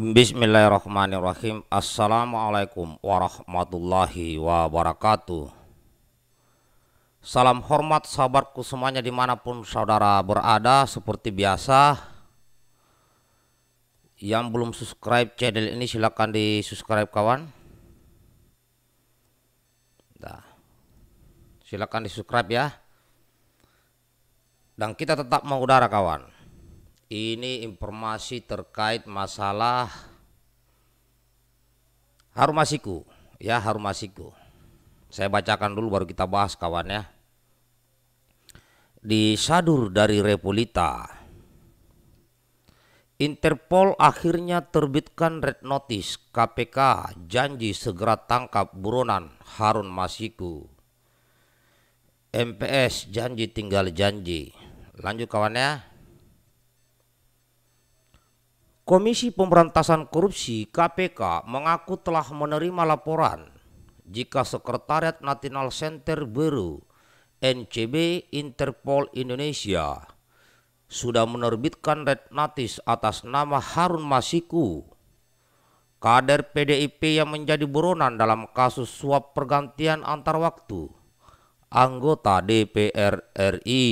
Bismillahirrahmanirrahim Assalamualaikum warahmatullahi wabarakatuh Salam hormat sahabatku semuanya dimanapun saudara berada seperti biasa Yang belum subscribe channel ini silahkan di subscribe kawan nah, Silahkan di subscribe ya Dan kita tetap mengudara kawan ini informasi terkait masalah Masiku ya Masiku. Saya bacakan dulu baru kita bahas kawan ya. Disadur dari Repulita, Interpol akhirnya terbitkan red notice KPK janji segera tangkap buronan Harun Masiku. MPS janji tinggal janji. Lanjut kawannya. Komisi Pemberantasan Korupsi KPK mengaku telah menerima laporan jika Sekretariat National Center Baru NCB Interpol Indonesia sudah menerbitkan red notice atas nama Harun Masiku, kader PDIP yang menjadi buronan dalam kasus suap pergantian antar waktu anggota DPR RI.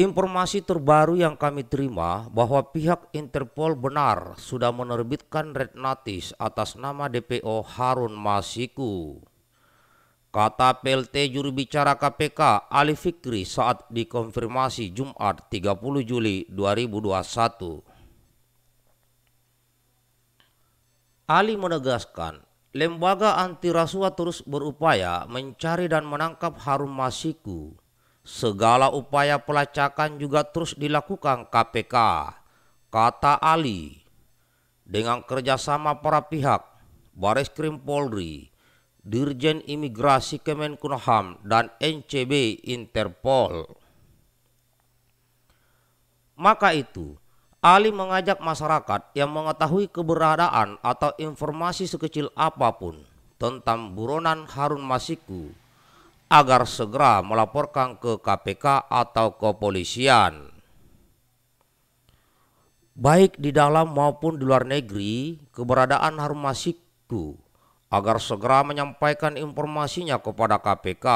Informasi terbaru yang kami terima bahwa pihak Interpol benar sudah menerbitkan red notice atas nama DPO Harun Masiku. Kata PLT juru bicara KPK Ali Fikri saat dikonfirmasi Jumat 30 Juli 2021. Ali menegaskan, lembaga anti rasuah terus berupaya mencari dan menangkap Harun Masiku Segala upaya pelacakan juga terus dilakukan KPK, kata Ali. Dengan kerjasama para pihak, Baris Krim Polri, Dirjen Imigrasi Kemenkumham, dan NCB Interpol. Maka itu, Ali mengajak masyarakat yang mengetahui keberadaan atau informasi sekecil apapun tentang buronan Harun Masiku agar segera melaporkan ke KPK atau kepolisian. Baik di dalam maupun di luar negeri, keberadaan Harun Masiku agar segera menyampaikan informasinya kepada KPK,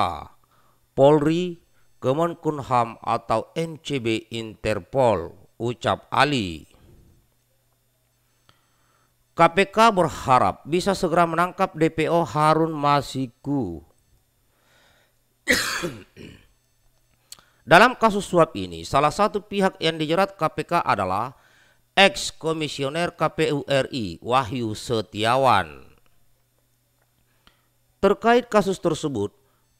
Polri, Kemenkumham atau NCB Interpol, ucap Ali. KPK berharap bisa segera menangkap DPO Harun Masiku Dalam kasus suap ini, salah satu pihak yang dijerat KPK adalah ex komisioner KPU RI Wahyu Setiawan. Terkait kasus tersebut,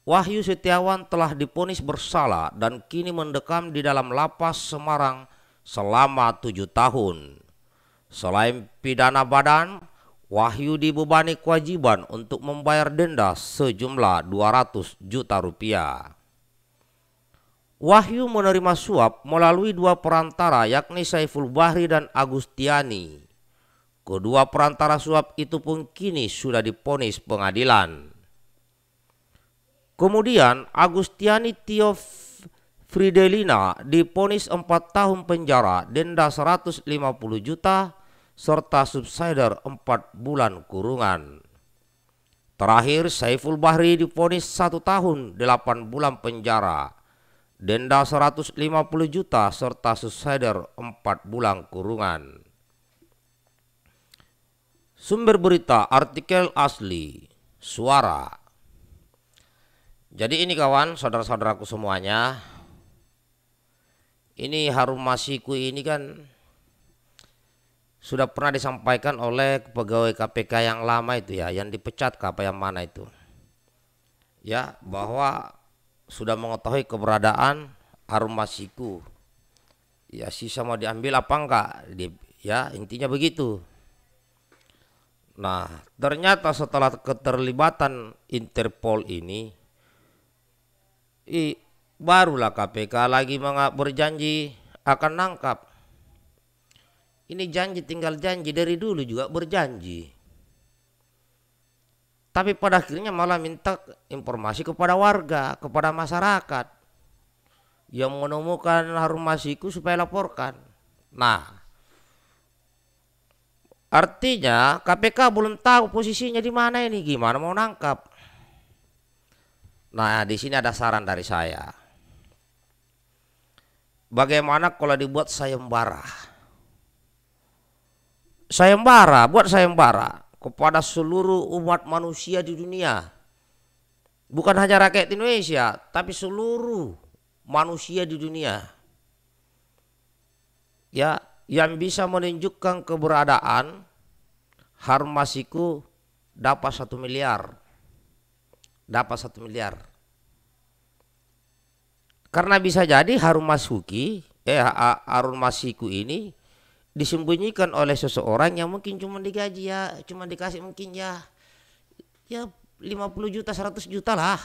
Wahyu Setiawan telah diponis bersalah dan kini mendekam di dalam lapas Semarang selama tujuh tahun. Selain pidana badan, Wahyu dibebani kewajiban untuk membayar denda sejumlah 200 juta rupiah. Wahyu menerima suap melalui dua perantara yakni Saiful Bahri dan Agustiani. Kedua perantara suap itu pun kini sudah diponis pengadilan. Kemudian Agustiani Tio Fridelina diponis 4 tahun penjara denda 150 juta serta subsider 4 bulan kurungan. Terakhir, Saiful Bahri diponis 1 tahun 8 bulan penjara, denda 150 juta serta subsider 4 bulan kurungan. Sumber berita artikel asli suara. Jadi ini kawan saudara-saudaraku semuanya. Ini harum Masiku ini kan sudah pernah disampaikan oleh pegawai KPK yang lama itu ya, yang dipecat ke apa yang mana itu. Ya, bahwa sudah mengetahui keberadaan Harun Masiku. Ya, sisa mau diambil apa enggak? Di, ya, intinya begitu. Nah, ternyata setelah keterlibatan Interpol ini, i, barulah KPK lagi berjanji akan nangkap ini janji tinggal janji dari dulu juga berjanji. Tapi pada akhirnya malah minta informasi kepada warga, kepada masyarakat yang menemukan harum masiku supaya laporkan. Nah, artinya KPK belum tahu posisinya di mana ini, gimana mau nangkap. Nah, di sini ada saran dari saya. Bagaimana kalau dibuat sayembara? sayembara, buat sayembara kepada seluruh umat manusia di dunia. Bukan hanya rakyat Indonesia, tapi seluruh manusia di dunia. Ya, yang bisa menunjukkan keberadaan harum masiku dapat satu miliar. Dapat satu miliar. Karena bisa jadi harum Masuki, eh Harun Masiku ini disembunyikan oleh seseorang yang mungkin cuma digaji ya, cuma dikasih mungkin ya ya 50 juta 100 juta lah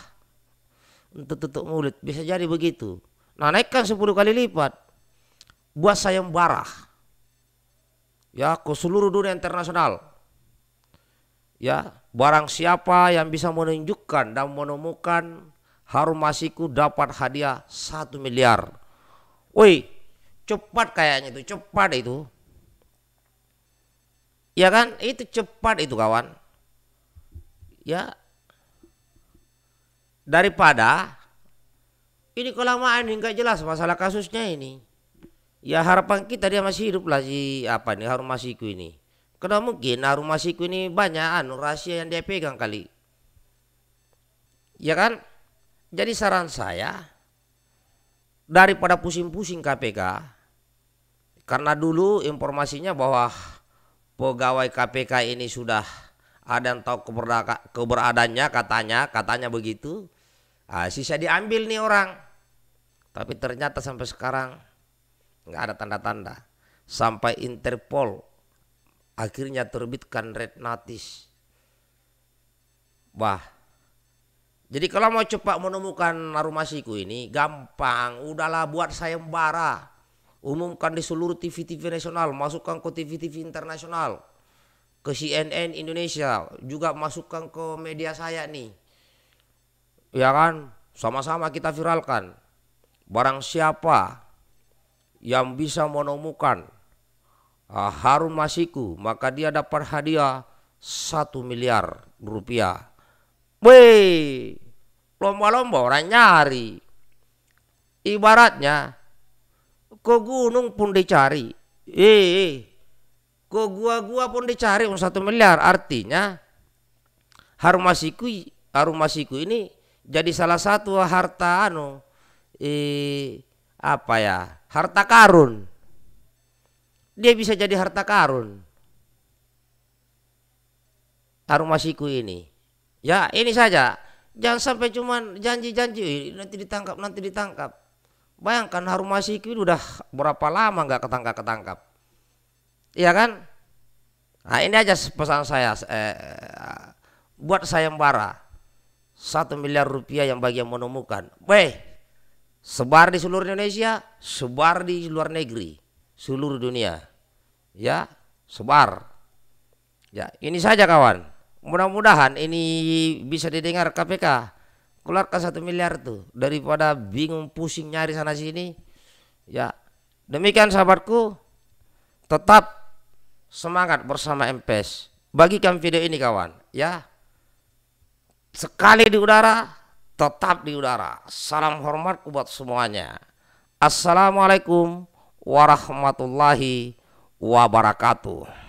untuk tutup mulut bisa jadi begitu nah naikkan 10 kali lipat buat sayembara ya ke seluruh dunia internasional ya barang siapa yang bisa menunjukkan dan menemukan harum masiku dapat hadiah satu miliar woi cepat kayaknya itu cepat itu Ya kan? Itu cepat itu kawan. Ya. Daripada ini kelamaan ini nggak jelas masalah kasusnya ini. Ya harapan kita dia masih hidup lah si apa nih Harun Masiku ini. Karena mungkin Harun Masiku ini banyak anu rahasia yang dia pegang kali. Ya kan? Jadi saran saya daripada pusing-pusing KPK karena dulu informasinya bahwa pegawai KPK ini sudah ada yang tahu keberadaannya katanya, katanya begitu. Ah, sisa diambil nih orang. Tapi ternyata sampai sekarang nggak ada tanda-tanda. Sampai Interpol akhirnya terbitkan red notice. Wah, jadi kalau mau cepat menemukan siku ini gampang, udahlah buat sayembara umumkan di seluruh TV-TV nasional, masukkan ke TV-TV internasional, ke CNN Indonesia, juga masukkan ke media saya nih. Ya kan? Sama-sama kita viralkan. Barang siapa yang bisa menemukan uh, Harun Masiku, maka dia dapat hadiah satu miliar rupiah. Weh, lomba-lomba orang nyari. Ibaratnya ke gunung pun dicari. Eh, eh. ke gua-gua pun dicari um, satu miliar. Artinya harum masiku harum masiku ini jadi salah satu harta anu eh apa ya harta karun dia bisa jadi harta karun harum masiku ini ya ini saja jangan sampai cuman janji-janji nanti ditangkap nanti ditangkap Bayangkan Harun Masiku udah berapa lama nggak ketangkap-ketangkap. Iya kan? Nah ini aja pesan saya. Eh, eh, buat sayembara. Satu miliar rupiah yang bagi yang menemukan. Weh, sebar di seluruh Indonesia, sebar di luar negeri, seluruh dunia. Ya, sebar. Ya, ini saja kawan. Mudah-mudahan ini bisa didengar KPK keluarkan satu miliar tuh daripada bingung pusing nyari sana sini ya demikian sahabatku tetap semangat bersama MPS bagikan video ini kawan ya sekali di udara tetap di udara salam hormat buat semuanya assalamualaikum warahmatullahi wabarakatuh